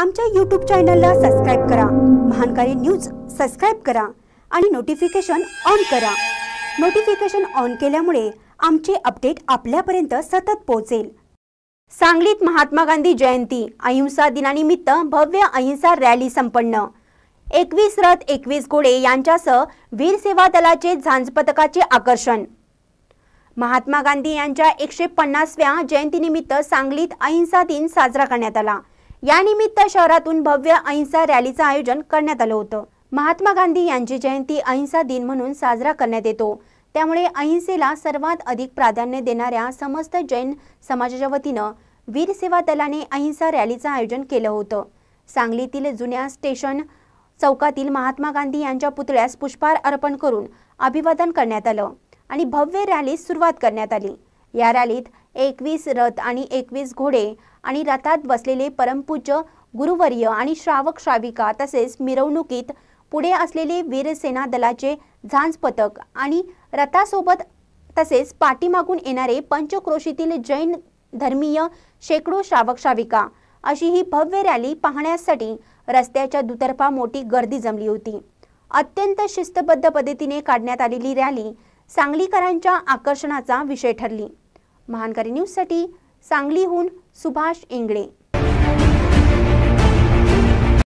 आमच्या यूट्यूब चॅनलला सबस्क्राईब करा महानकारी न्यूज सबस्क्राईब करा आणि नोटिफिकेशन ऑन करा नोटिफिकेशन ऑन केल्यामुळे आमचे अपडेट आपल्यापर्यंत सतत पोहोचेल सांगलीत महात्मा गांधी जयंती अहिंसा दिनानिमित्त भव्य अहिंसा रॅली संपन्न एकवीस रथ एकवीस घोडे यांच्यासह वीर सेवा दलाचे झांज पथकाचे आकर्षण महात्मा गांधी यांच्या एकशे पन्नासव्या जयंतीनिमित्त सांगलीत अहिंसा दिन साजरा करण्यात आला यानिमित्त शहरातून भव्य अहिंसा रॅलीचं आयोजन करण्यात आलं होतं महात्मा गांधी यांची जयंती अहिंसा दिन म्हणून साजरा करण्यात येतो त्यामुळे अहिंसेला सर्वात अधिक प्राधान्य देणाऱ्या समस्त जैन समाजाच्या वतीनं वीर सेवा दलाने अहिंसा रॅलीचं आयोजन केलं होतं सांगलीतील जुन्या स्टेशन चौकातील महात्मा गांधी यांच्या पुतळ्यास पुष्पहार अर्पण करून अभिवादन करण्यात आलं आणि भव्य रॅलीस सुरुवात करण्यात आली या रॅलीत एकवीस रथ आणि एकवीस घोडे आणि रथात बसलेले परमपूज्य गुरुवर्य आणि श्रावक श्राविका तसेच मिरवणुकीत पुढे असलेले वीरसेना दलाचे झांज पथक आणि रथासोबत तसेच पाठीमागून येणारे पंचक्रोशीतील जैन धर्मीय शेकडो श्रावक श्राविका अशी ही भव्य रॅली पाहण्यासाठी रस्त्याच्या दुतर्फा मोठी गर्दी जमली होती अत्यंत शिस्तबद्ध पद्धतीने काढण्यात आलेली रॅली सांगलीकरांच्या आकर्षणाचा विषय ठरली महानकारी न्यूजसाठी सांगलीहून सुभाष इंगळे